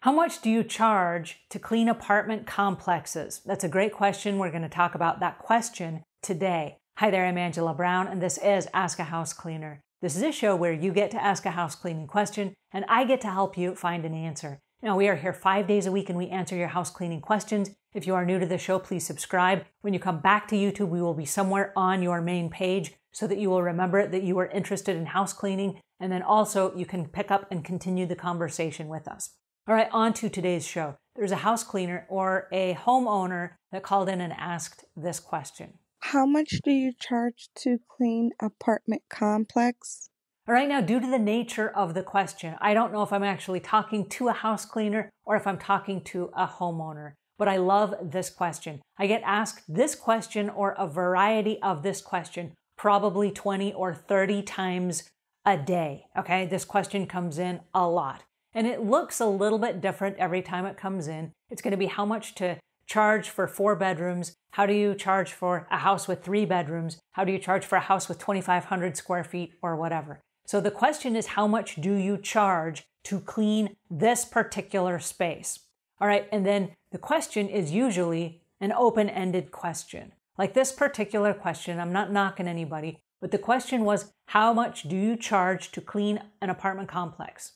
How much do you charge to clean apartment complexes? That's a great question. We're going to talk about that question today. Hi there, I'm Angela Brown, and this is Ask a House Cleaner. This is a show where you get to ask a house cleaning question, and I get to help you find an answer. Now, we are here five days a week and we answer your house cleaning questions. If you are new to the show, please subscribe. When you come back to YouTube, we will be somewhere on your main page so that you will remember it, that you are interested in house cleaning, and then also you can pick up and continue the conversation with us. All right, on to today's show. There's a house cleaner or a homeowner that called in and asked this question. How much do you charge to clean apartment complex? All right, now due to the nature of the question, I don't know if I'm actually talking to a house cleaner or if I'm talking to a homeowner, but I love this question. I get asked this question or a variety of this question probably 20 or 30 times a day. Okay, this question comes in a lot. And it looks a little bit different every time it comes in. It's going to be how much to charge for four bedrooms? How do you charge for a house with three bedrooms? How do you charge for a house with 2,500 square feet or whatever? So the question is how much do you charge to clean this particular space? All right, and then the question is usually an open ended question. Like this particular question, I'm not knocking anybody, but the question was how much do you charge to clean an apartment complex?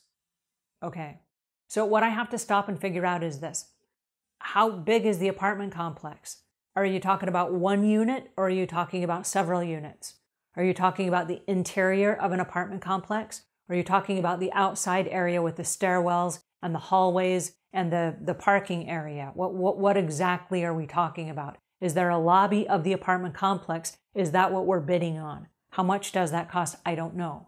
Okay, so what I have to stop and figure out is this how big is the apartment complex? Are you talking about one unit or are you talking about several units? Are you talking about the interior of an apartment complex? Are you talking about the outside area with the stairwells and the hallways and the, the parking area? What, what, what exactly are we talking about? Is there a lobby of the apartment complex? Is that what we're bidding on? How much does that cost? I don't know.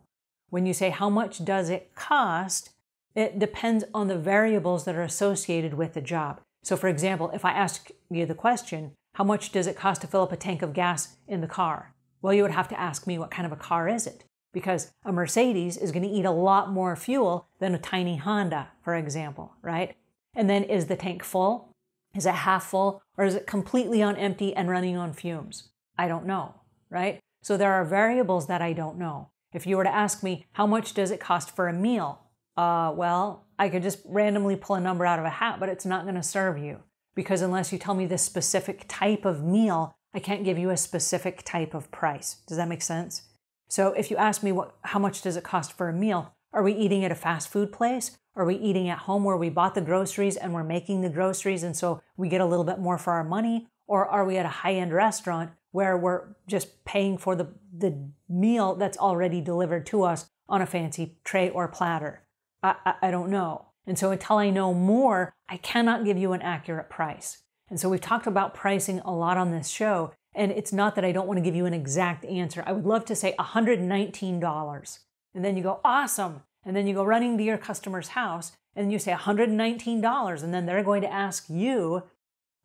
When you say how much does it cost, it depends on the variables that are associated with the job. So, for example, if I ask you the question, how much does it cost to fill up a tank of gas in the car? Well, you would have to ask me what kind of a car is it? Because a Mercedes is going to eat a lot more fuel than a tiny Honda, for example, right? And then is the tank full? Is it half full or is it completely on empty and running on fumes? I don't know, right? So there are variables that I don't know. If you were to ask me, how much does it cost for a meal? Uh, well, I could just randomly pull a number out of a hat, but it's not going to serve you because unless you tell me the specific type of meal, I can't give you a specific type of price. Does that make sense? So if you ask me what, how much does it cost for a meal, are we eating at a fast food place? Are we eating at home where we bought the groceries and we're making the groceries and so we get a little bit more for our money? Or are we at a high end restaurant where we're just paying for the, the meal that's already delivered to us on a fancy tray or platter? I, I, I don't know. And so until I know more, I cannot give you an accurate price. And so we've talked about pricing a lot on this show. And it's not that I don't want to give you an exact answer. I would love to say $119. And then you go, awesome. And then you go running to your customer's house and you say $119. And then they're going to ask you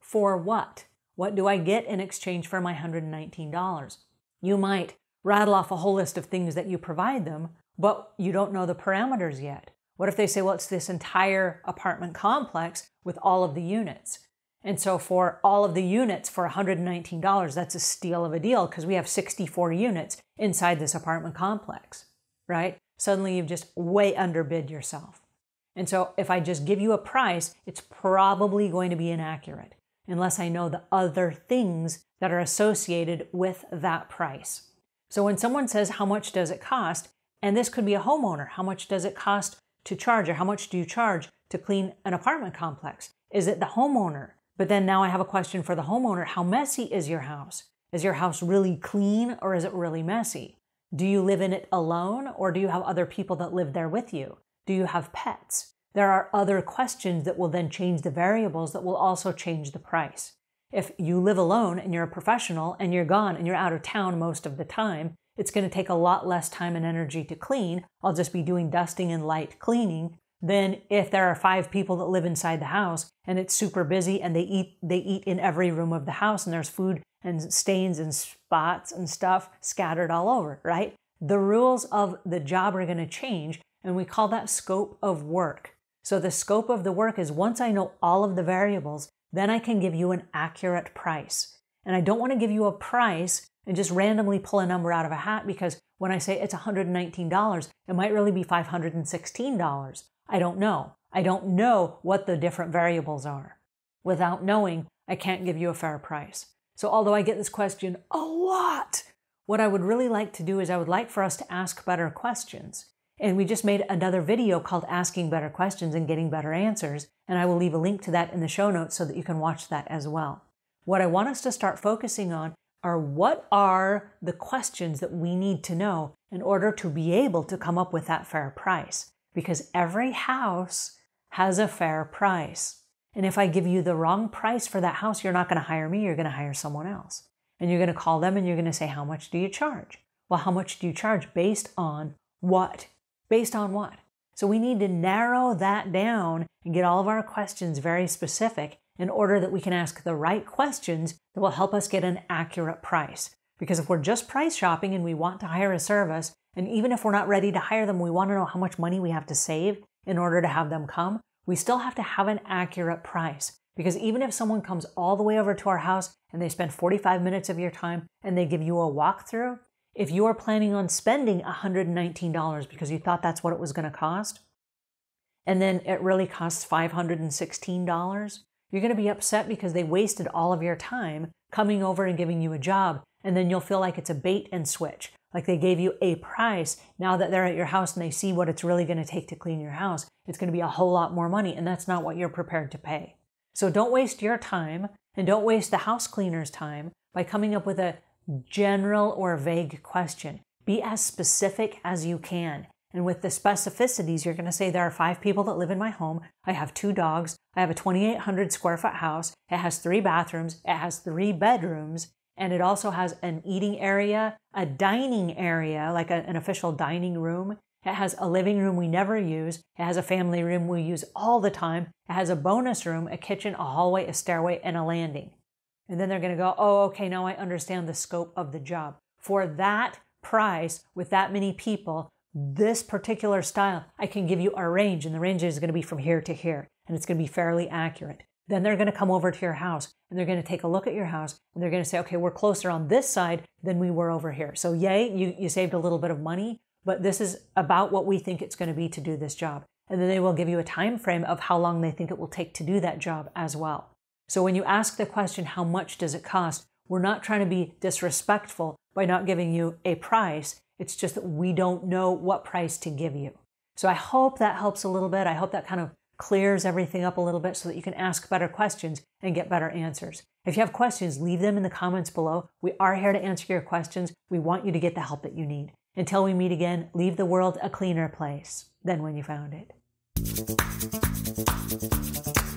for what? What do I get in exchange for my $119? You might rattle off a whole list of things that you provide them, but you don't know the parameters yet. What if they say, well, it's this entire apartment complex with all of the units? And so for all of the units for $119, that's a steal of a deal because we have 64 units inside this apartment complex right? Suddenly you've just way underbid yourself. And so if I just give you a price, it's probably going to be inaccurate unless I know the other things that are associated with that price. So when someone says, How much does it cost? And this could be a homeowner. How much does it cost to charge, or how much do you charge to clean an apartment complex? Is it the homeowner? But then now I have a question for the homeowner How messy is your house? Is your house really clean or is it really messy? Do you live in it alone or do you have other people that live there with you? Do you have pets? There are other questions that will then change the variables that will also change the price. If you live alone and you're a professional and you're gone and you're out of town most of the time, it's going to take a lot less time and energy to clean. I'll just be doing dusting and light cleaning Then, if there are five people that live inside the house and it's super busy and they eat they eat in every room of the house and there's food and stains and spots and stuff scattered all over, right? The rules of the job are going to change, and we call that scope of work. So the scope of the work is once I know all of the variables, then I can give you an accurate price. And I don't want to give you a price and just randomly pull a number out of a hat because when I say it's $119, it might really be $516. I don't know. I don't know what the different variables are. Without knowing, I can't give you a fair price. So, although I get this question a lot, what I would really like to do is I would like for us to ask better questions. And we just made another video called Asking Better Questions and Getting Better Answers. And I will leave a link to that in the show notes so that you can watch that as well. What I want us to start focusing on are what are the questions that we need to know in order to be able to come up with that fair price? Because every house has a fair price. And if I give you the wrong price for that house, you're not going to hire me, you're going to hire someone else. And you're going to call them and you're going to say, How much do you charge? Well, how much do you charge based on what? Based on what? So we need to narrow that down and get all of our questions very specific in order that we can ask the right questions that will help us get an accurate price. Because if we're just price shopping and we want to hire a service, and even if we're not ready to hire them, we want to know how much money we have to save in order to have them come, we still have to have an accurate price. Because even if someone comes all the way over to our house and they spend 45 minutes of your time and they give you a walkthrough, if you are planning on spending $119 because you thought that's what it was going to cost, and then it really costs $516, you're going to be upset because they wasted all of your time coming over and giving you a job, and then you'll feel like it's a bait and switch. Like they gave you a price. Now that they're at your house and they see what it's really going to take to clean your house, it's going to be a whole lot more money, and that's not what you're prepared to pay. So don't waste your time and don't waste the house cleaner's time by coming up with a general or vague question. Be as specific as you can. And with the specificities, you're going to say there are five people that live in my home. I have two dogs. I have a 2,800 square foot house. It has three bathrooms. It has three bedrooms. And it also has an eating area, a dining area, like a, an official dining room. It has a living room we never use. It has a family room we use all the time. It has a bonus room, a kitchen, a hallway, a stairway, and a landing. And then they're going to go, oh, okay, now I understand the scope of the job. For that price, with that many people, this particular style, I can give you a range, and the range is going to be from here to here, and it's going to be fairly accurate. Then they're going to come over to your house and they're going to take a look at your house and they're going to say, okay, we're closer on this side than we were over here. So yay, you, you saved a little bit of money, but this is about what we think it's going to be to do this job. And then they will give you a time frame of how long they think it will take to do that job as well. So when you ask the question, how much does it cost? We're not trying to be disrespectful by not giving you a price. It's just that we don't know what price to give you. So I hope that helps a little bit. I hope that kind of clears everything up a little bit so that you can ask better questions and get better answers. If you have questions, leave them in the comments below. We are here to answer your questions. We want you to get the help that you need. Until we meet again, leave the world a cleaner place than when you found it.